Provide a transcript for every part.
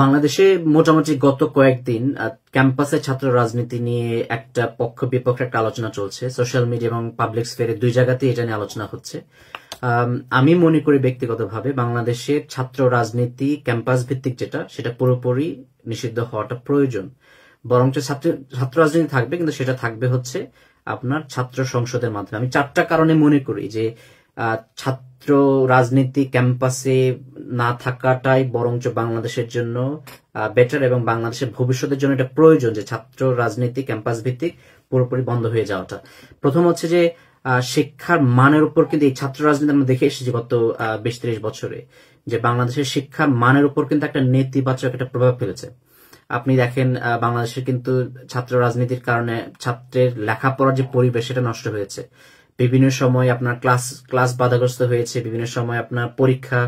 বাংলাদেশে মোটামুটি গত কয়েকদিন ক্যাম্পাসে ছাত্র রাজনীতি নিয়ে একটা পক্ষ বিপক্ষ একটা আলোচনা চলছে সোশ্যাল মিডিয়া এবং পাবলিক স্পেয়ারে দুই জায়গাতেই এটা নিয়ে আলোচনা হচ্ছে আমি মনে করি ব্যক্তিগতভাবে বাংলাদেশে ছাত্র রাজনীতি ক্যাম্পাস ভিত্তিক যেটা সেটা পুরোপুরি নিষিদ্ধ হওয়াটা প্রয়োজন বরঞ্চ ছাত্র রাজনীতি থাকবে কিন্তু সেটা থাকবে হচ্ছে আপনার ছাত্র সংসদের মাধ্যমে আমি চারটা কারণে মনে করি যে ছাত্র রাজনীতি ক্যাম্পাসে না থাকাটাই বরঞ্চ বাংলাদেশের জন্য বেটার এবং বাংলাদেশের ভবিষ্যতের জন্য এটা প্রয়োজন যে ছাত্র রাজনীতি ক্যাম্পাস ভিত্তিক পুরোপুরি বন্ধ হয়ে যাওয়াটা প্রথম হচ্ছে যে শিক্ষার মানের উপর কিন্তু এই ছাত্র রাজনীতি আমরা দেখে এসেছি গত বিশ ত্রিশ বছরে যে বাংলাদেশের শিক্ষার মানের উপর কিন্তু একটা নেতিবাচক একটা প্রভাব ফেলেছে আপনি দেখেন বাংলাদেশের কিন্তু ছাত্র রাজনীতির কারণে ছাত্রের লেখাপড়ার যে পরিবেশ সেটা নষ্ট হয়েছে বিভিন্ন সময় আপনার ক্লাস ক্লাস বাধাগ্রস্ত হয়েছে বিভিন্ন সময় আপনার পরীক্ষা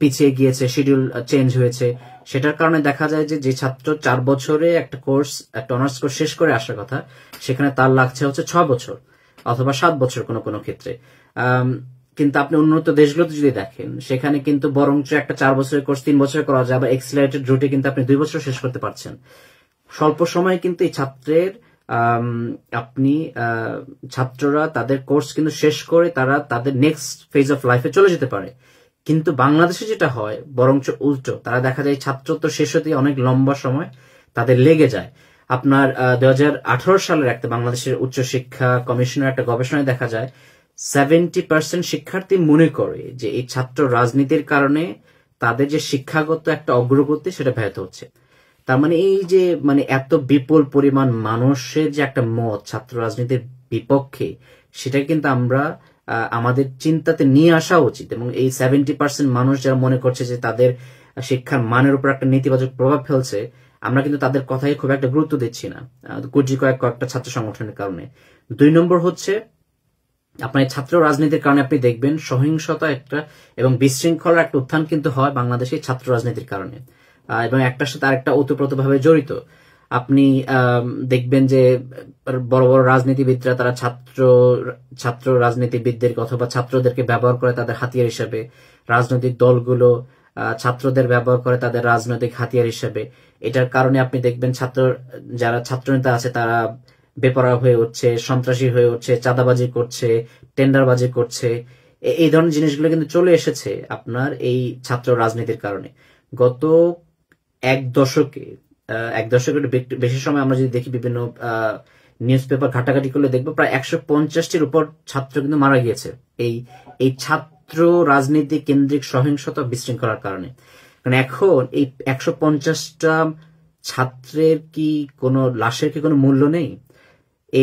পিছিয়ে গিয়েছে শিডিউল চেঞ্জ হয়েছে সেটার কারণে দেখা যায় যে যে ছাত্র চার বছরে একটা কোর্স একটা অনার্স কোর্স শেষ করে আসার কথা সেখানে তার লাগছে হচ্ছে ছ বছর অথবা সাত বছর কোনো কোনো ক্ষেত্রে কিন্তু আপনি উন্নত দেশগুলোতে যদি দেখেন সেখানে কিন্তু বরঞ্চ একটা চার বছরের কোর্স তিন বছর করা যায় বা এক্সিলারেটেড রুটে কিন্তু আপনি দুই বছর শেষ করতে পারছেন স্বল্প সময়ে কিন্তু এই ছাত্রের আপনি ছাত্ররা তাদের কোর্স কিন্তু শেষ করে তারা তাদের নেক্সট ফেজ অফ লাইফে চলে যেতে পারে কিন্তু বাংলাদেশে যেটা হয় বরঞ্চ উল্টো তারা দেখা যায় ছাত্র তো শেষ হতে অনেক লম্বা সময় তাদের লেগে যায় আপনার দু সালের একটা বাংলাদেশের উচ্চশিক্ষা কমিশনের একটা গবেষণায় দেখা যায় সেভেন্টি পার্সেন্ট শিক্ষার্থী মনে করে যে এই ছাত্র রাজনীতির কারণে তাদের যে শিক্ষাগত একটা অগ্রগতি সেটা ব্যাহত হচ্ছে তার মানে এই যে মানে এত বিপুল পরিমাণ মানুষের যে একটা মত ছাত্র রাজনীতির বিপক্ষে সেটা কিন্তু আমরা আমাদের চিন্তাতে নিয়ে আসা উচিত এবং এই সেভেন্টি পার্সেন্ট মানুষ যারা মনে করছে যে তাদের শিক্ষার মানের উপর একটা নেতিবাচক প্রভাব ফেলছে আমরা কিন্তু তাদের কথাই খুব একটা গুরুত্ব দিচ্ছি না কুজি কয়েক কয়েকটা ছাত্র সংগঠনের কারণে দুই নম্বর হচ্ছে আপনার ছাত্র রাজনীতির কারণে আপনি দেখবেন সহিংসতা একটা এবং বিশৃঙ্খলার একটা উত্থান কিন্তু হয় বাংলাদেশে ছাত্র রাজনীতির কারণে এবং একটার সাথে আরেকটা ওতপ্রোতভাবে জড়িত আপনি দেখবেন যে বড় বড় রাজনীতিবিদরা তারা ছাত্র ছাত্র কথা বা ছাত্রদেরকে ব্যবহার করে তাদের হাতিয়ার হিসাবে রাজনৈতিক দলগুলো ছাত্রদের ব্যবহার করে তাদের রাজনৈতিক হাতিয়ার হিসেবে এটার কারণে আপনি দেখবেন ছাত্র যারা ছাত্রনেতা আছে তারা বেপরা হয়ে উঠছে সন্ত্রাসী হয়ে উঠছে চাঁদাবাজি করছে টেন্ডারবাজি করছে এই ধরনের জিনিসগুলো কিন্তু চলে এসেছে আপনার এই ছাত্র রাজনীতির কারণে গত এক দশকে এক দশকের বেশি সময় আমরা যদি দেখি বিভিন্ন নিউজ পেপার ঘাটাঘাটি করলে দেখবো প্রায় একশো পঞ্চাশটির উপর ছাত্র কিন্তু মারা গিয়েছে এই এই ছাত্র রাজনীতি কেন্দ্রিক সহিংসতা বিশৃঙ্খলার কারণে কারণ এখন এই একশো পঞ্চাশটা ছাত্রের কি কোনো লাশের কি কোনো মূল্য নেই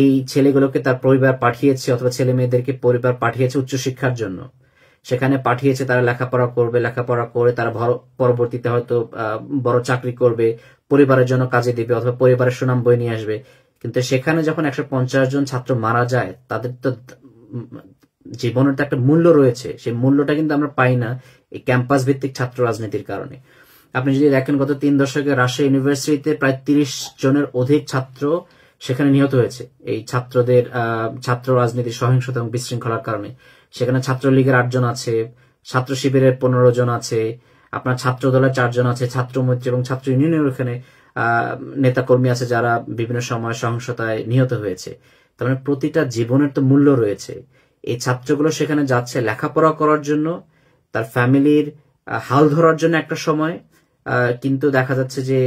এই ছেলেগুলোকে তার পরিবার পাঠিয়েছে অথবা ছেলে মেয়েদেরকে পরিবার পাঠিয়েছে উচ্চশিক্ষার জন্য সেখানে পাঠিয়েছে তারা লেখাপড়া করবে লেখাপড়া করে তারা পরবর্তীতে হয়তো বড় চাকরি করবে পরিবারের জন্য কাজে দিবে অথবা পরিবারের সুনাম বই নিয়ে আসবে কিন্তু সেখানে যখন একশো পঞ্চাশ জন ছাত্র মারা যায় তাদের তো জীবনের তো একটা মূল্য রয়েছে সেই মূল্যটা কিন্তু আমরা পাই না এই ক্যাম্পাস ভিত্তিক ছাত্র রাজনীতির কারণে আপনি যদি দেখেন গত তিন দশকে রাশিয়া ইউনিভার্সিটিতে প্রায় তিরিশ জনের অধিক ছাত্র সেখানে নিহত হয়েছে এই ছাত্রদের ছাত্র রাজনীতির সহিংসতা এবং বিশৃঙ্খলার কারণে সেখানে ছাত্রলীগের আটজন আছে ছাত্র শিবিরের পনেরো জন আছে আপনার ছাত্র দলের চারজন আছে ছাত্র মৈত্রী এবং ছাত্র ইউনিয়নের ওখানে নেতাকর্মী আছে যারা বিভিন্ন সময় সহিংসতায় নিহত হয়েছে তার মানে প্রতিটা জীবনের তো মূল্য রয়েছে এই ছাত্রগুলো সেখানে যাচ্ছে লেখাপড়া করার জন্য তার ফ্যামিলির হাল ধরার জন্য একটা সময় কিন্তু দেখা যাচ্ছে যে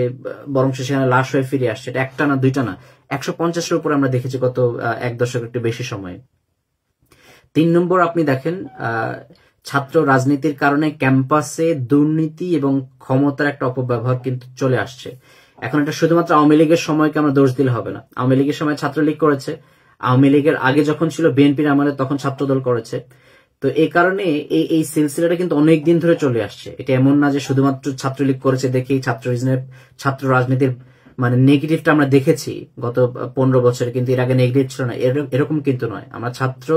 বরং সেখানে লাশ হয়ে ফিরে আসছে এটা একটা না দুইটা না একশো পঞ্চাশের উপর আমরা দেখেছি গত এক দশক একটু বেশি সময় তিন নম্বর আপনি দেখেন ছাত্র রাজনীতির কারণে ক্যাম্পাসে দুর্নীতি এবং ক্ষমতার একটা অপব্যবহার কিন্তু চলে আসছে এখন এটা শুধুমাত্র আওয়ামী লীগের সময়কে আমরা দোষ দিলে হবে না আওয়ামী লীগের সময় ছাত্রলীগ করেছে আওয়ামী লীগের আগে যখন ছিল বিএনপির আমলে তখন ছাত্রদল করেছে তো এই কারণে এই এই সিলসিলাটা কিন্তু অনেকদিন ধরে চলে আসছে এটা এমন না যে শুধুমাত্র ছাত্রলীগ করেছে দেখেই ছাত্র ছাত্র রাজনীতির মানে নেগেটিভটা আমরা দেখেছি গত পনেরো বছরে কিন্তু এর আগে নেগেটিভ ছিল না এরকম কিন্তু নয় আমরা ছাত্র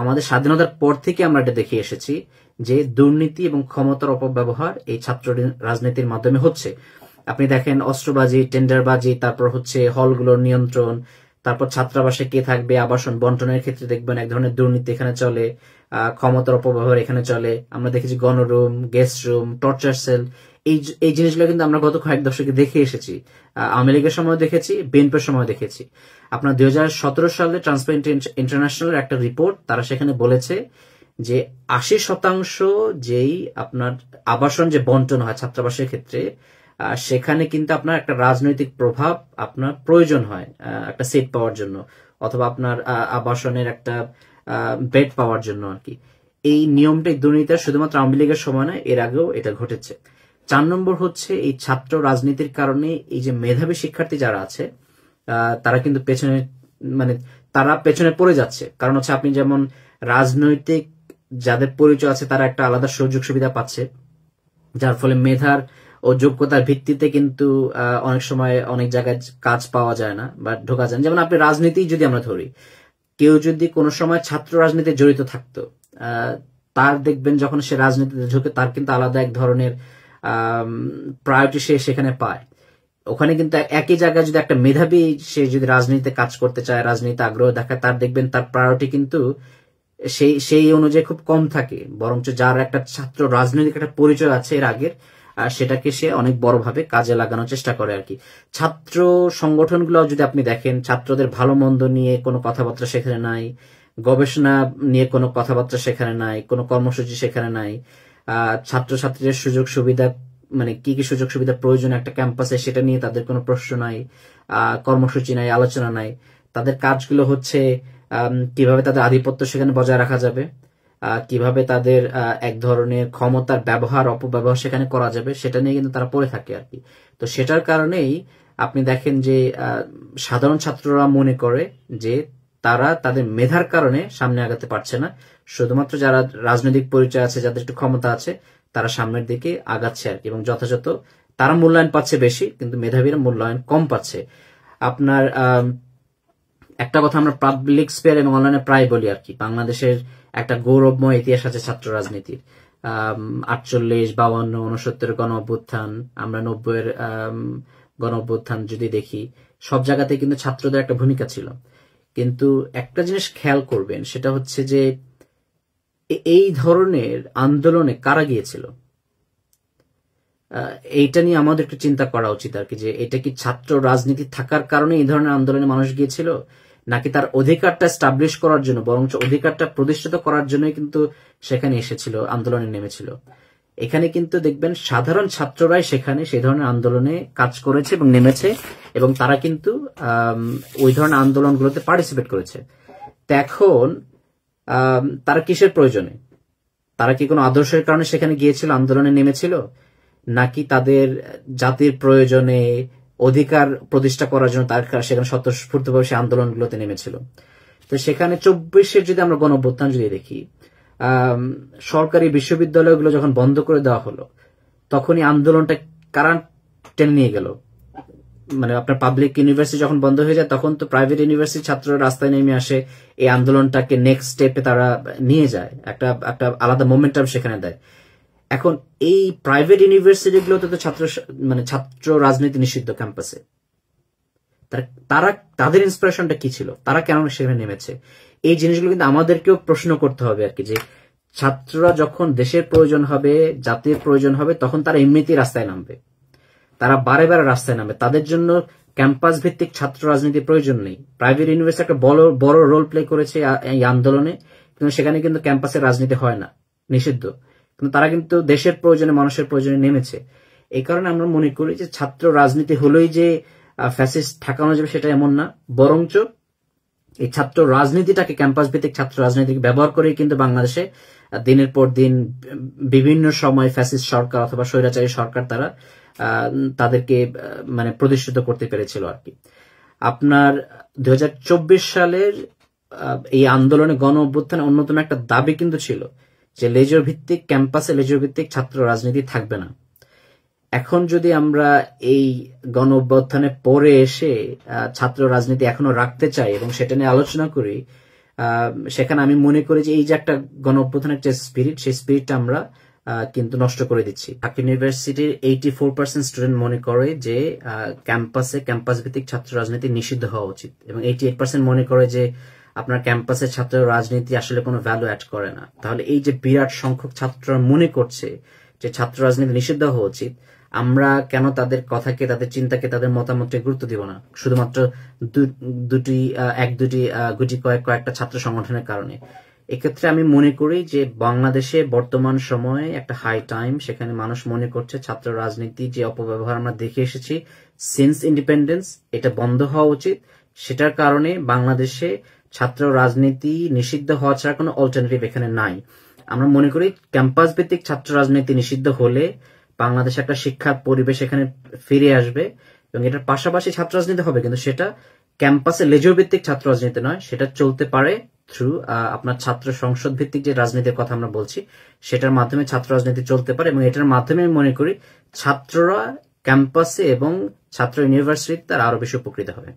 আমাদের স্বাধীনতার পর থেকে আমরা এটা দেখে এসেছি যে দুর্নীতি এবং ক্ষমতার অপব্যবহার এই ছাত্র রাজনীতির মাধ্যমে হচ্ছে আপনি দেখেন অস্ত্রবাজি টেন্ডারবাজি তারপর হচ্ছে হলগুলোর নিয়ন্ত্রণ তারপর ছাত্রাবাসে কে থাকবে আবাসন বন্টনের ক্ষেত্রে দেখবেন এক ধরনের দুর্নীতি এখানে চলে ক্ষমতার অপব্যবহার এখানে চলে আমরা দেখেছি গণরুম গেস্ট রুম টর্চার সেল এই এই জিনিসগুলো কিন্তু আমরা গত কয়েক দশকে দেখে এসেছি আওয়ামী লীগের সময় দেখেছি বিএনপির সময় দেখেছি আপনার দুই হাজার সালে ট্রান্সপারেন্ট ইন্টারন্যাশনাল একটা রিপোর্ট তারা সেখানে বলেছে যে আশি শতাংশ যেই আপনার আবাসন যে বন্টন হয় ছাত্রাবাসের ক্ষেত্রে সেখানে কিন্তু আপনার একটা রাজনৈতিক প্রভাব আপনার প্রয়োজন হয় একটা সিট পাওয়ার জন্য অথবা আপনার আবাসনের একটা বেড পাওয়ার জন্য আর কি এই নিয়মটা দুর্নীতিটা শুধুমাত্র আওয়ামী লীগের সময় নয় এর আগেও এটা ঘটেছে চার নম্বর হচ্ছে এই ছাত্র রাজনীতির কারণে এই যে মেধাবী শিক্ষার্থী যারা আছে তারা কিন্তু পেছনে মানে তারা পেছনে পড়ে যাচ্ছে কারণ হচ্ছে আপনি যেমন রাজনৈতিক যাদের পরিচয় আছে তারা একটা আলাদা সুযোগ সুবিধা পাচ্ছে যার ফলে মেধার ও যোগ্যতার ভিত্তিতে কিন্তু অনেক সময় অনেক জায়গায় কাজ পাওয়া যায় না বা ঢোকা যায় যেমন আপনি রাজনীতি যদি আমরা ধরি কেউ যদি কোনো সময় ছাত্র রাজনীতি জড়িত থাকত তার দেখবেন যখন সে রাজনীতিতে ঝুঁকে তার কিন্তু আলাদা এক ধরনের প্রায়োরিটি সে সেখানে পায় ওখানে কিন্তু একই জায়গায় যদি একটা মেধাবী সে যদি রাজনীতিতে কাজ করতে চায় রাজনীতি আগ্রহ দেখায় তার দেখবেন তার প্রায়োরিটি কিন্তু সেই সেই অনুযায়ী খুব কম থাকে বরঞ্চ যার একটা ছাত্র রাজনৈতিক একটা পরিচয় আছে এর আগের সেটাকে সে অনেক বড়ভাবে কাজে লাগানোর চেষ্টা করে আর কি ছাত্র সংগঠনগুলো যদি আপনি দেখেন ছাত্রদের ভালো মন্দ নিয়ে কোনো কথাবার্তা সেখানে নাই গবেষণা নিয়ে কোনো কথাবার্তা সেখানে নাই কোনো কর্মসূচি সেখানে নাই ছাত্রছাত্রীদের সুযোগ সুবিধা মানে কি কি সুযোগ সুবিধা প্রয়োজন একটা ক্যাম্পাসে সেটা নিয়ে তাদের কোনো প্রশ্ন নাই কর্মসূচি নাই আলোচনা নাই তাদের কাজগুলো হচ্ছে কিভাবে তাদের আধিপত্য সেখানে বজায় রাখা যাবে কিভাবে তাদের এক ধরনের ক্ষমতার ব্যবহার অপব্যবহার সেখানে করা যাবে সেটা নিয়ে কিন্তু তারা পড়ে থাকে আর কি তো সেটার কারণেই আপনি দেখেন যে সাধারণ ছাত্ররা মনে করে যে তারা তাদের মেধার কারণে সামনে আগাতে পারছে না শুধুমাত্র যারা রাজনৈতিক পরিচয় আছে যাদের একটু ক্ষমতা আছে তারা সামনের দিকে আগাচ্ছে আর কি এবং যথাযথ তারা মূল্যায়ন পাচ্ছে বেশি কিন্তু মেধাবীরা মূল্যায়ন কম পাচ্ছে আপনার আহ একটা কথা আমরা পাবলিক স্পেয়ার এবং অনলাইনে প্রায় বলি আর কি বাংলাদেশের একটা গৌরবময় ইতিহাস আছে ছাত্র রাজনীতির আটচল্লিশ বাউন্ন উনসত্তর গণ অভ্যুত্থান আমরা নব্বইয়ের গণ অভ্যুত্থান যদি দেখি সব জায়গাতে কিন্তু ছাত্রদের একটা ভূমিকা ছিল কিন্তু একটা জিনিস খেয়াল করবেন সেটা হচ্ছে যে এই ধরনের আন্দোলনে কারা গিয়েছিল এইটা নিয়ে আমাদের একটু চিন্তা করা উচিত আর কি যে এটা কি ছাত্র রাজনীতি থাকার কারণে এই ধরনের আন্দোলনে মানুষ গিয়েছিল নাকি তার অধিকারটা স্টাবলিশ করার জন্য বরঞ্চ অধিকারটা প্রতিষ্ঠিত করার জন্যই কিন্তু সেখানে এসেছিল আন্দোলনে নেমেছিল এখানে কিন্তু দেখবেন সাধারণ ছাত্ররাই সেখানে সেই ধরনের আন্দোলনে কাজ করেছে এবং নেমেছে এবং তারা কিন্তু ওই ধরনের আন্দোলনগুলোতে পার্টিসিপেট করেছে এখন তারা কিসের প্রয়োজনে তারা কি কোনো আদর্শের কারণে সেখানে গিয়েছিল আন্দোলনে নেমেছিল নাকি তাদের জাতির প্রয়োজনে অধিকার প্রতিষ্ঠা করার জন্য তার সেখানে স্বতঃস্ফূর্তভাবে সে আন্দোলনগুলোতে নেমেছিল তো সেখানে চব্বিশের যদি আমরা গণ যদি দেখি সরকারি বিশ্ববিদ্যালয়গুলো যখন বন্ধ করে দেওয়া হলো তখনই আন্দোলনটা কারা টেনে নিয়ে গেল মানে আপনার পাবলিক ইউনিভার্সিটি যখন বন্ধ হয়ে যায় তখন তো প্রাইভেট ইউনিভার্সিটি ছাত্ররা রাস্তায় নেমে আসে এই আন্দোলনটাকে নেক্সট স্টেপে তারা নিয়ে যায় একটা একটা আলাদা মোমেন্টাম সেখানে দেয় এখন এই প্রাইভেট ইউনিভার্সিটিগুলোতে তো ছাত্র মানে ছাত্র রাজনীতি নিষিদ্ধ ক্যাম্পাসে তারা তাদের ইন্সপিরেশনটা কি ছিল তারা কেন সেখানে নেমেছে এই জিনিসগুলো কিন্তু আমাদেরকেও প্রশ্ন করতে হবে আর কি যে ছাত্ররা যখন দেশের প্রয়োজন হবে জাতির প্রয়োজন হবে তখন তারা এমনিতেই রাস্তায় নামবে তারা বারে বারে রাস্তায় নামবে তাদের জন্য ক্যাম্পাস ভিত্তিক ছাত্র রাজনীতি প্রয়োজন নেই প্রাইভেট ইউনিভার্সিটি একটা বড় বড় রোল প্লে করেছে এই আন্দোলনে কিন্তু সেখানে কিন্তু ক্যাম্পাসের রাজনীতি হয় না নিষিদ্ধ কিন্তু তারা কিন্তু দেশের প্রয়োজনে মানুষের প্রয়োজনে নেমেছে এই কারণে আমরা মনে করি যে ছাত্র রাজনীতি হলেই যে ফ্যাসিস্ট ঠেকানো যাবে সেটা এমন না বরঞ্চ এই ছাত্র রাজনীতিটাকে ক্যাম্পাস ভিত্তিক ছাত্র রাজনীতিকে ব্যবহার করে কিন্তু বাংলাদেশে দিনের পর দিন বিভিন্ন সময় ফ্যাসিস্ট সরকার অথবা স্বৈরাচারী সরকার তারা তাদেরকে মানে প্রতিষ্ঠিত করতে পেরেছিল আর কি আপনার দু সালের এই আন্দোলনে গণ অভ্যুত্থানে অন্যতম একটা দাবি কিন্তু ছিল যে লেজর ভিত্তিক ক্যাম্পাসে লেজর ভিত্তিক ছাত্র রাজনীতি থাকবে না এখন যদি আমরা এই গণ অভ্যর্থনে পরে এসে ছাত্র রাজনীতি এখনো রাখতে চাই এবং সেটা নিয়ে আলোচনা করি সেখানে আমি মনে করি যে এই যে একটা গণ অভ্যুত্থানের যে স্পিরিট সেই স্পিরিটটা আমরা কিন্তু নষ্ট করে দিচ্ছি ঢাকা ইউনিভার্সিটির এইটি ফোর পার্সেন্ট স্টুডেন্ট মনে করে যে ক্যাম্পাসে ক্যাম্পাস ভিত্তিক ছাত্র রাজনীতি নিষিদ্ধ হওয়া উচিত এবং এইটি এইট পার্সেন্ট মনে করে যে আপনার ক্যাম্পাসের ছাত্র রাজনীতি আসলে কোনো ভ্যালু অ্যাড করে না তাহলে এই যে বিরাট সংখ্যক ছাত্ররা মনে করছে যে ছাত্র রাজনীতি নিষিদ্ধ হওয়া উচিত আমরা কেন তাদের কথাকে তাদের চিন্তাকে তাদের মতামতকে গুরুত্ব দিব না শুধুমাত্র দুটি এক দুটি গুটি কয়েক কয়েকটা ছাত্র সংগঠনের কারণে এক্ষেত্রে আমি মনে করি যে বাংলাদেশে বর্তমান সময়ে একটা হাই টাইম সেখানে মানুষ মনে করছে ছাত্র রাজনীতি যে অপব্যবহার আমরা দেখে এসেছি সিন্স ইন্ডিপেন্ডেন্স এটা বন্ধ হওয়া উচিত সেটার কারণে বাংলাদেশে ছাত্র রাজনীতি নিষিদ্ধ হওয়া ছাড়া কোনো অল্টারনেটিভ এখানে নাই আমরা মনে করি ক্যাম্পাস ভিত্তিক ছাত্র রাজনীতি নিষিদ্ধ হলে বাংলাদেশে একটা শিক্ষার পরিবেশ এখানে ফিরে আসবে এবং এটার পাশাপাশি ছাত্র রাজনীতি হবে কিন্তু সেটা ক্যাম্পাসে লেজর ভিত্তিক ছাত্র রাজনীতি নয় সেটা চলতে পারে থ্রু আপনার ছাত্র সংসদ ভিত্তিক যে রাজনীতির কথা আমরা বলছি সেটার মাধ্যমে ছাত্র রাজনীতি চলতে পারে এবং এটার মাধ্যমে আমি মনে করি ছাত্ররা ক্যাম্পাসে এবং ছাত্র ইউনিভার্সিটি তার আরো বেশি উপকৃত হবে